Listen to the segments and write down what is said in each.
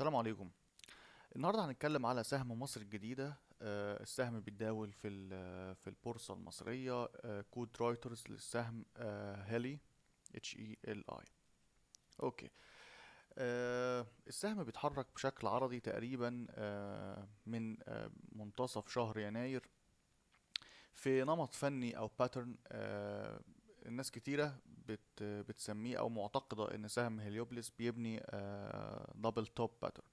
السلام عليكم النهارده هنتكلم على سهم مصر الجديده آه، السهم بيتداول في في البورصه المصريه كود آه، رويترز للسهم هالي هيلي اتش اي ال اي اوكي آه، السهم بيتحرك بشكل عرضي تقريبا من منتصف شهر يناير في نمط فني او باترن الناس كتيره بت بتسميه او معتقده ان سهم هيليوبلس بيبني دبل توب باترن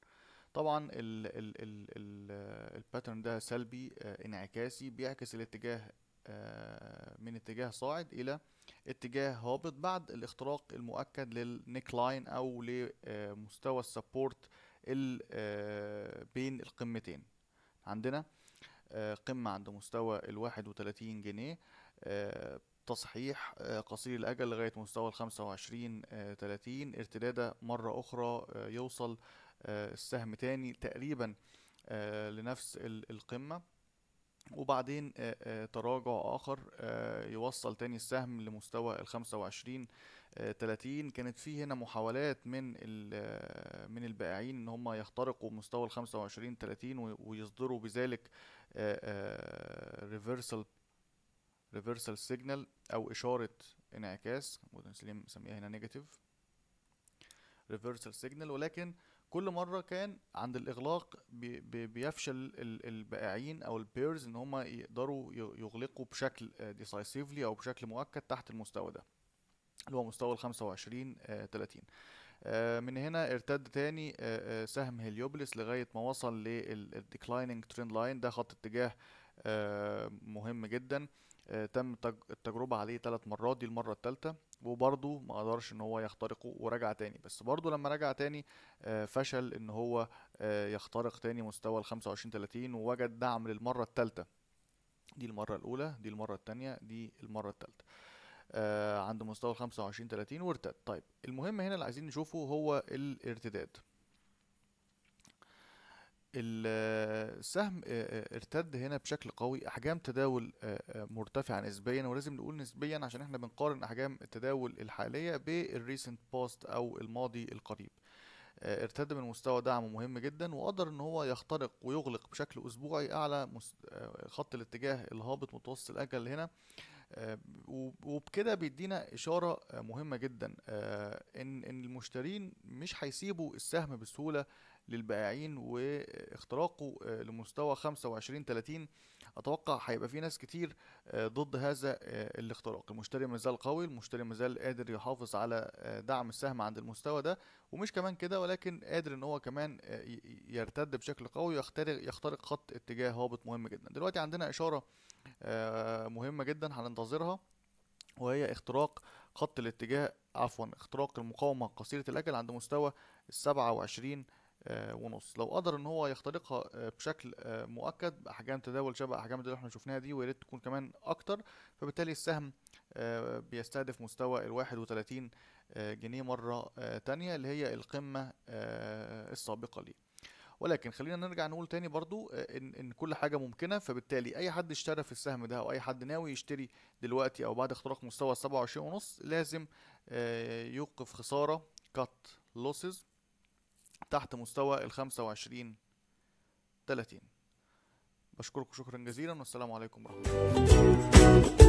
طبعا الباترن ده سلبي آه، انعكاسي بيعكس الاتجاه آه، من اتجاه صاعد الى اتجاه هابط بعد الاختراق المؤكد للنيك لاين او لمستوى آه، السبورت بين القمتين عندنا قمة عند مستوى الواحد وتلاتين جنيه تصحيح آه، قصير الأجل لغاية مستوى ال 25 30 ارتدادة مرة أخرى آه، يوصل آه، السهم تاني تقريبا لنفس القمة وبعدين تراجع آخر يوصل تاني السهم لمستوى ال 25 30 كانت في هنا محاولات من من البائعين ان هم يخترقوا مستوى ال 25 30 ويصدروا بذلك ريفرسال ريفرسال سيجنال او اشاره انعكاس بنسميها هنا نيجاتيف ريفرسال سيجنال ولكن كل مره كان عند الاغلاق بيفشل البائعين او البيرز ان هم يقدروا يغلقوا بشكل ديسايسيفلي او بشكل مؤكد تحت المستوى ده اللي هو مستوى ال 25 30 آه، آه، من هنا ارتد تاني آه، سهم هليوبلس لغايه ما وصل للديكلايننج ترند لاين ده خط اتجاه مهم جدا آه، تم التجربة عليه ثلاث مرات دي المرة الثالثة وبرضه ما قدرش ان هو يخترقه ورجع تاني بس برضه لما رجع تاني آه، فشل ان هو آه، يخترق تاني مستوى ال 25 30 ووجد دعم للمرة الثالثة دي المرة الأولى دي المرة الثانية دي المرة الثالثة عند مستوى ال 25 30 وارتد طيب المهم هنا اللي عايزين نشوفه هو الارتداد السهم آه، آه، ارتد هنا بشكل قوي احجام تداول آه، مرتفعه نسبيا ولازم نقول نسبيا عشان احنا بنقارن احجام التداول الحاليه بالريسنت باست او الماضي القريب ارتد من مستوى دعم مهم جدا وقدر ان هو يخترق ويغلق بشكل اسبوعي اعلى خط الاتجاه الهابط متوسط الاجل هنا وبكده بيدينا اشاره مهمه جدا ان المشترين مش هيسيبوا السهم بسهوله للبائعين واختراقه آه، لمستوى 25 30 اتوقع هيبقى في ناس كتير آه، ضد هذا آه، الاختراق المشتري مازال قوي المشتري مازال قادر يحافظ على دعم السهم عند المستوى ده ومش كمان كده ولكن قادر ان هو كمان يرتد بشكل قوي ويخترق يخترق خط اتجاه هابط مهم جدا دلوقتي عندنا اشاره مهمه جدا هننتظرها وهي اختراق خط الاتجاه عفوا اختراق المقاومة قصيرة الأجل عند مستوى 27 آه، ونص لو قدر ان هو يخترقها آه، بشكل آه، مؤكد باحجام تداول شبه احجام اللي احنا شفناها دي ويا ريت تكون كمان اكتر فبالتالي السهم بيستهدف مستوى ال 31 جنيه مره تانية اللي هي القمه السابقه ليه ولكن خلينا نرجع نقول تاني برضو ان ان كل حاجه ممكنه فبالتالي اي حد اشترى في السهم ده او اي حد ناوي يشتري دلوقتي او بعد اختراق مستوى 27 ونص لازم يوقف خساره كات لوسز تحت مستوى ال 25 30 بشكركم شكرا جزيلا والسلام عليكم ورحمة الله